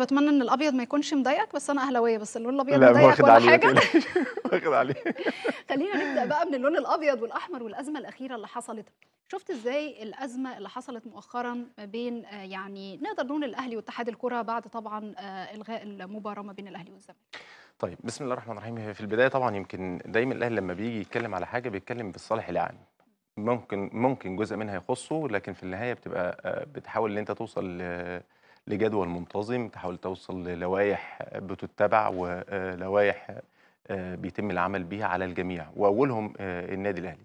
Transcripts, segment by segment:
بتمنى ان الابيض ما يكونش مضايقك بس انا اهلاويه بس اللون الابيض مضايقك ولا حاجه واخد عليه خلينا نبدا بقى من اللون الابيض والاحمر والازمه الاخيره اللي حصلت شفت ازاي الازمه اللي حصلت مؤخرا ما بين آه، يعني نقدر نقول الاهلي واتحاد الكره بعد طبعا آه، الغاء المباراه ما بين الاهلي والزمالك طيب بسم الله الرحمن الرحيم في البدايه طبعا يمكن دايما الاهلي لما بيجي يتكلم على حاجه بيتكلم بالصالح العام ممكن ممكن جزء منها يخصه لكن في النهايه بتبقى آه، بتحاول ان انت توصل لجدول منتظم تحاول توصل للوائح بتتبع ولوائح آه، بيتم العمل بيها على الجميع واولهم آه، النادي الاهلي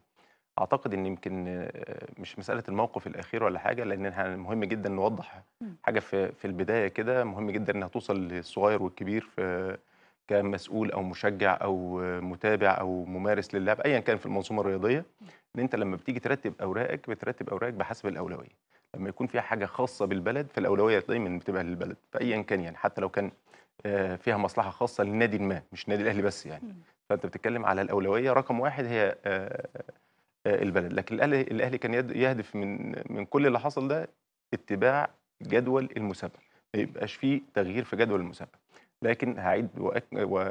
اعتقد ان يمكن آه، مش مساله الموقف الاخير ولا حاجه لان مهم جدا نوضح حاجه في البدايه كده مهم جدا انها توصل للصغير والكبير في كمسؤول او مشجع او متابع او ممارس للعب ايا كان في المنظومه الرياضيه ان انت لما بتيجي ترتب اوراقك بترتب اوراقك بحسب الاولويه لما يكون فيها حاجه خاصه بالبلد فالاولويه دايما بتبقى للبلد فايا كان يعني حتى لو كان آه، فيها مصلحه خاصه للنادي ما مش النادي الاهلي بس يعني فانت بتتكلم على الاولويه رقم واحد هي آه، آه، البلد لكن الاهلي الاهلي كان يهدف من من كل اللي حصل ده اتباع جدول المسابقه ما يبقاش فيه تغيير في جدول المسابقه لكن هعيد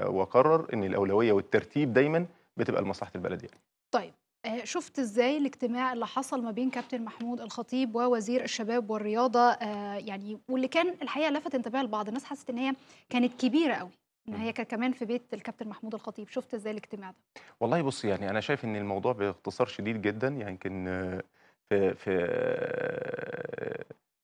واقرر ان الاولويه والترتيب دايما بتبقى لمصلحه البلد يعني طيب شفت ازاي الاجتماع اللي حصل ما بين كابتن محمود الخطيب ووزير الشباب والرياضه آه، يعني واللي كان الحقيقه لفت انتباه البعض الناس حست ان هي كانت كبيره قوي ان هي كانت كمان في بيت الكابتن محمود الخطيب شفت ازاي الاجتماع ده والله بص يعني انا شايف ان الموضوع باختصار شديد جدا يعني يمكن في في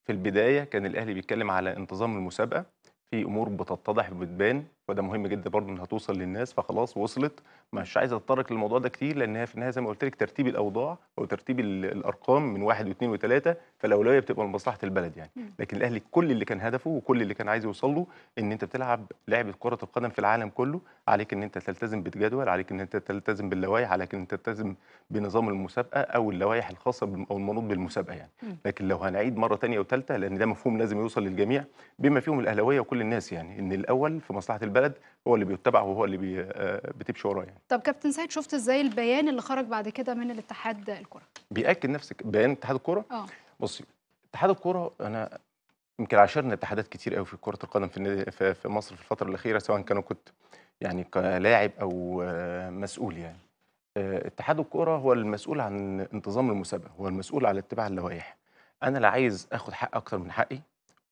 في البدايه كان الاهلي بيتكلم على انتظام المسابقه في امور بتتضح وبتبان وده مهم جدا برضه انها توصل للناس فخلاص وصلت مش عايز اتطرق للموضوع ده كتير لان هي في النهايه زي ما قلت لك ترتيب الاوضاع او ترتيب الارقام من واحد واثنين وثلاثه فالاولويه بتبقى لمصلحه البلد يعني لكن الاهلي كل اللي كان هدفه وكل اللي كان عايز يوصل له ان انت بتلعب لعبه كره القدم في العالم كله عليك ان انت تلتزم بالجدول عليك ان انت تلتزم باللوائح عليك ان انت تلتزم بنظام المسابقه او اللوائح الخاصه او المنوط بالمسابقه يعني لكن لو هنعيد مره ثانيه وثالثه لان ده مفهوم لازم يوصل للجميع بما فيهم الاهلاويه وكل الناس يعني ان الاول في مصلحه البلد البلد هو اللي بيتبع وهو اللي بي آه، بتمشي وراه يعني. طب كابتن سيد شفت ازاي البيان اللي خرج بعد كده من الاتحاد الكره؟ بياكد نفس بيان اتحاد الكره؟ اه بصي اتحاد الكره انا يمكن عاشرنا اتحادات كتير قوي في كره القدم في في مصر في الفتره الاخيره سواء كانوا كنت يعني كلاعب او آه، مسؤول يعني. آه، اتحاد الكره هو المسؤول عن انتظام المسابقه، هو المسؤول على اتباع اللوائح. انا لا عايز اخد حق اكتر من حقي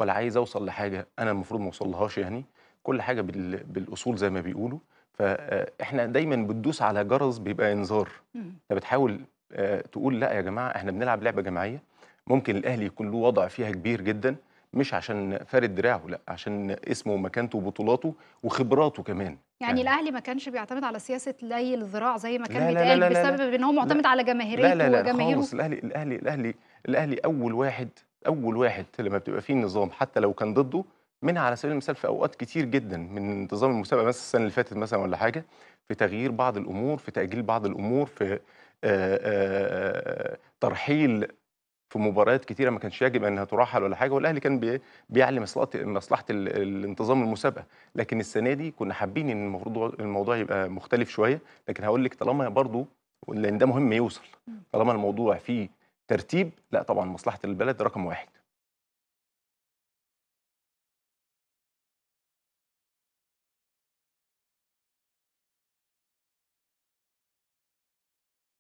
ولا عايز اوصل لحاجه انا المفروض ما اوصلهاش يعني كل حاجه بالاصول زي ما بيقولوا فاحنا آه، دايما بتدوس على جرس بيبقى انذار انت بتحاول آه، تقول لا يا جماعه احنا بنلعب لعبه جماعيه ممكن الاهلي يكون له وضع فيها كبير جدا مش عشان فارد دراعه لا عشان اسمه ومكانته وبطولاته وخبراته كمان يعني, يعني الاهلي ما كانش بيعتمد على سياسه لي الذراع زي ما كان بيتقال بسبب ان هو معتمد على جماهيريته لا لا لا وجماهيره خالص الاهلي الاهلي الاهلي الاهلي اول واحد اول واحد لما بتبقى فيه نظام حتى لو كان ضده منها على سبيل المثال في اوقات كتير جدا من نظام المسابقه مثلا السنه اللي فاتت مثلا ولا حاجه في تغيير بعض الامور في تاجيل بعض الامور في ترحيل في مباريات كتيره ما كانش يجب انها ترحل ولا حاجه والاهلي كان بيعلي مصلحه مصلحه الانتظام المسابقه لكن السنه دي كنا حابين ان المفروض الموضوع يبقى مختلف شويه لكن هقول لك طالما برضو لان ده مهم يوصل طالما الموضوع فيه ترتيب لا طبعا مصلحه البلد رقم واحد